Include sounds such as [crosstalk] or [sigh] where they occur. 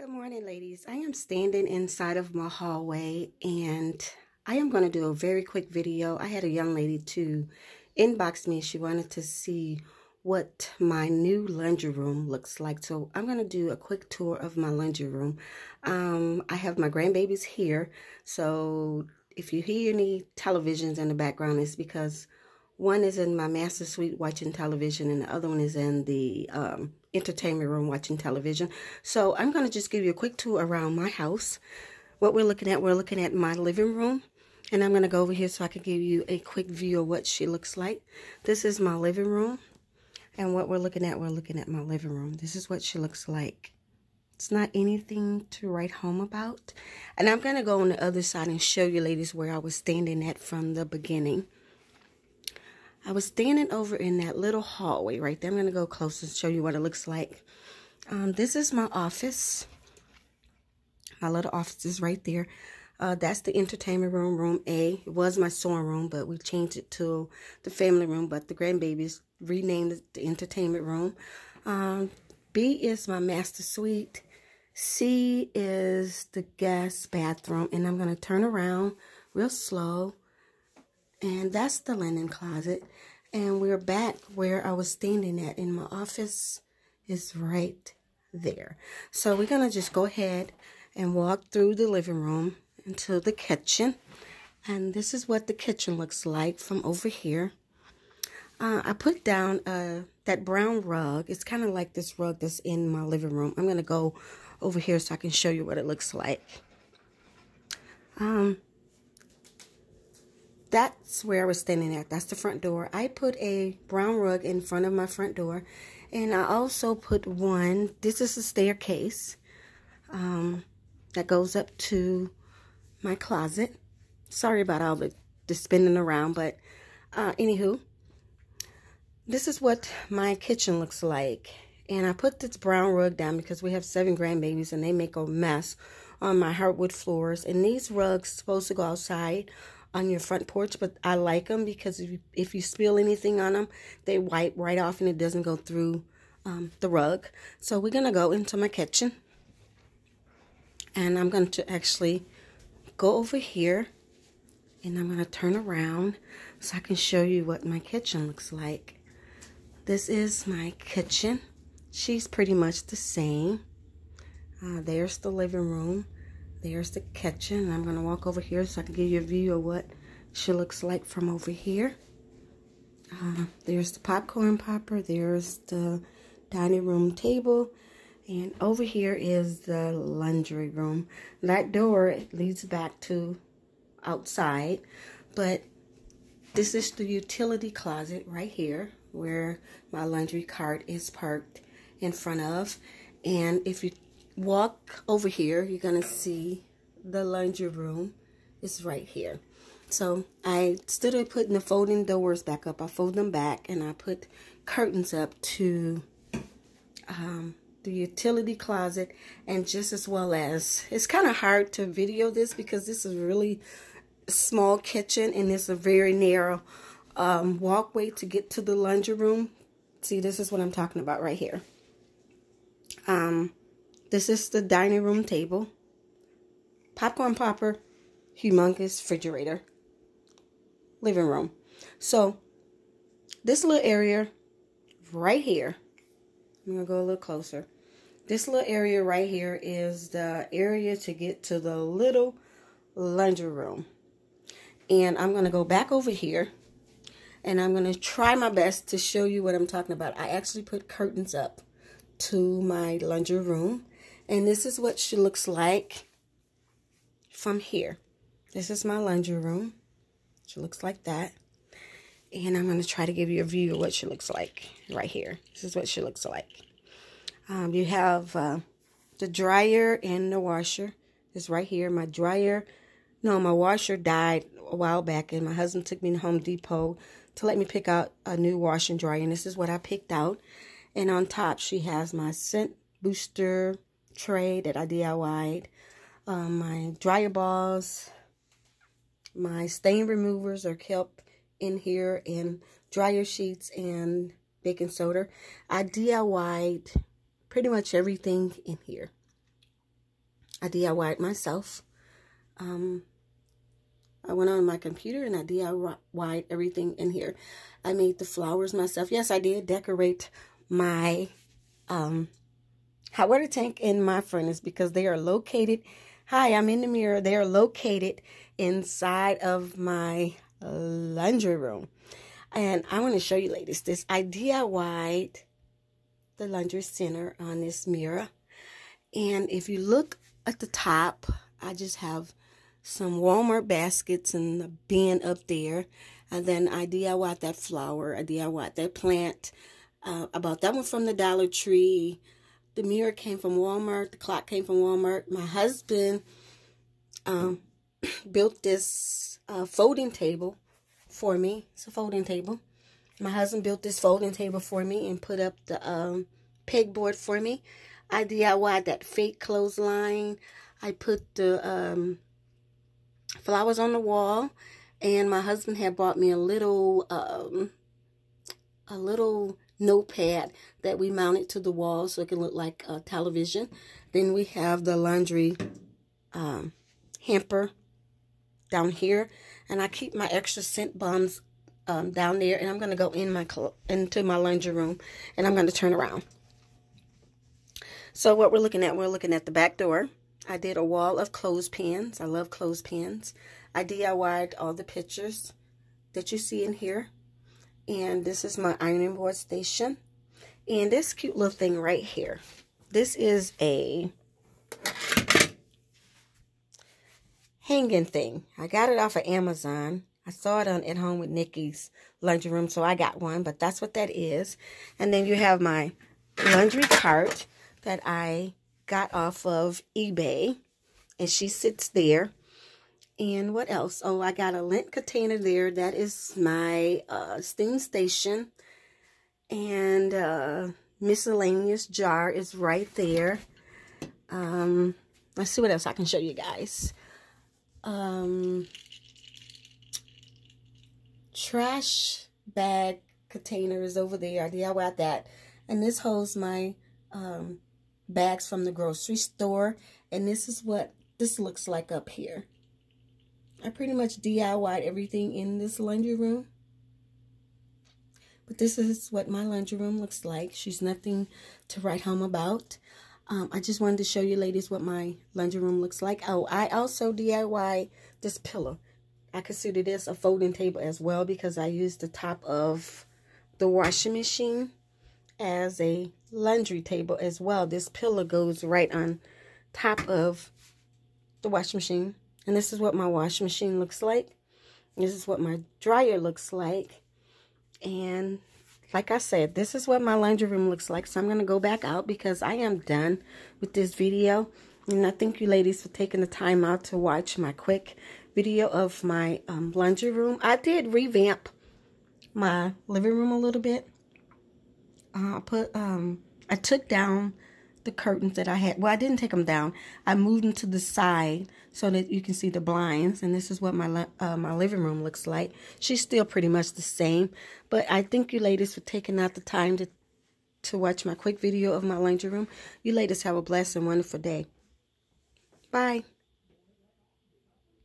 Good morning, ladies. I am standing inside of my hallway and I am going to do a very quick video. I had a young lady to inbox me. She wanted to see what my new laundry room looks like. So I'm going to do a quick tour of my laundry room. Um, I have my grandbabies here. So if you hear any televisions in the background, it's because one is in my master suite watching television and the other one is in the um, entertainment room watching television. So I'm going to just give you a quick tour around my house. What we're looking at, we're looking at my living room. And I'm going to go over here so I can give you a quick view of what she looks like. This is my living room. And what we're looking at, we're looking at my living room. This is what she looks like. It's not anything to write home about. And I'm going to go on the other side and show you ladies where I was standing at from the beginning. I was standing over in that little hallway right there. I'm going to go close and show you what it looks like. Um, this is my office. My little office is right there. Uh, that's the entertainment room, room A. It was my sewing room, but we changed it to the family room, but the grandbabies renamed it the entertainment room. Um, B is my master suite. C is the guest bathroom, and I'm going to turn around real slow and that's the linen closet. And we're back where I was standing at in my office is right there. So we're going to just go ahead and walk through the living room into the kitchen. And this is what the kitchen looks like from over here. Uh, I put down uh, that brown rug. It's kind of like this rug that's in my living room. I'm going to go over here so I can show you what it looks like. Um, that's where I was standing at. That's the front door. I put a brown rug in front of my front door. And I also put one, this is a staircase um, that goes up to my closet. Sorry about all the, the spinning around, but uh, anywho, this is what my kitchen looks like. And I put this brown rug down because we have seven grandbabies and they make a mess on my hardwood floors. And these rugs supposed to go outside on your front porch, but I like them because if you, if you spill anything on them, they wipe right off and it doesn't go through um, the rug. So we're going to go into my kitchen and I'm going to actually go over here and I'm going to turn around so I can show you what my kitchen looks like. This is my kitchen. She's pretty much the same. Uh, there's the living room. There's the kitchen. I'm going to walk over here so I can give you a view of what she looks like from over here. Uh, there's the popcorn popper. There's the dining room table. And over here is the laundry room. That door leads back to outside. But this is the utility closet right here where my laundry cart is parked in front of. And if you walk over here, you're going to see the laundry room. It's right here. So I stood up putting the folding doors back up. I fold them back and I put curtains up to um, the utility closet and just as well as it's kind of hard to video this because this is really small kitchen and it's a very narrow um, walkway to get to the laundry room. See, this is what I'm talking about right here. Um, this is the dining room table. Popcorn popper, humongous refrigerator, living room. So, this little area right here, I'm going to go a little closer. This little area right here is the area to get to the little laundry room. And I'm going to go back over here and I'm going to try my best to show you what I'm talking about. I actually put curtains up to my laundry room and this is what she looks like from here. This is my laundry room. She looks like that. And I'm going to try to give you a view of what she looks like right here. This is what she looks like. Um, you have uh, the dryer and the washer. It's right here. My dryer, no, my washer died a while back. And my husband took me to Home Depot to let me pick out a new wash and dryer. And this is what I picked out. And on top, she has my scent booster, tray that I DIYed, um, my dryer balls, my stain removers are kept in here, and dryer sheets and baking soda. I DIYed pretty much everything in here. I DIYed myself. Um, I went on my computer and I DIYed everything in here. I made the flowers myself. Yes, I did decorate my um, hot water tank in my furnace because they are located. Hi, I'm in the mirror. They are located inside of my laundry room. And I want to show you ladies this. I diy the laundry center on this mirror. And if you look at the top, I just have some Walmart baskets and a bin up there. And then I DIY that flower. I DIY that plant. Uh, I bought that one from the Dollar Tree. The mirror came from Walmart. The clock came from Walmart. My husband um, [clears throat] built this uh, folding table for me. It's a folding table. My husband built this folding table for me and put up the um, pegboard for me. I DIYed that fake clothesline. I put the um, flowers on the wall, and my husband had bought me a little um, a little notepad that we mounted to the wall so it can look like a uh, television. Then we have the laundry um, hamper down here. And I keep my extra scent bombs um, down there. And I'm going to go in my into my laundry room. And I'm going to turn around. So what we're looking at, we're looking at the back door. I did a wall of clothespins. I love clothespins. I DIY'd all the pictures that you see in here. And this is my ironing board station. And this cute little thing right here. This is a hanging thing. I got it off of Amazon. I saw it on At Home with Nikki's laundry room, so I got one, but that's what that is. And then you have my laundry cart that I got off of eBay, and she sits there. And what else? Oh, I got a lint container there. That is my uh, steam station. And uh, miscellaneous jar is right there. Um, let's see what else I can show you guys. Um, trash bag container is over there. I DIY that. And this holds my um, bags from the grocery store. And this is what this looks like up here. I pretty much DIY everything in this laundry room. But this is what my laundry room looks like. She's nothing to write home about. Um, I just wanted to show you ladies what my laundry room looks like. Oh, I also DIY this pillow. I consider this a folding table as well because I use the top of the washing machine as a laundry table as well. This pillow goes right on top of the washing machine. And this is what my wash machine looks like. This is what my dryer looks like. And like I said, this is what my laundry room looks like. So I'm going to go back out because I am done with this video. And I thank you ladies for taking the time out to watch my quick video of my um, laundry room. I did revamp my living room a little bit. Uh, I put, um, I took down the curtains that I had. Well, I didn't take them down. I moved them to the side so that you can see the blinds. And this is what my uh, my living room looks like. She's still pretty much the same. But I thank you ladies for taking out the time to, to watch my quick video of my laundry room. You ladies have a blessed and wonderful day. Bye.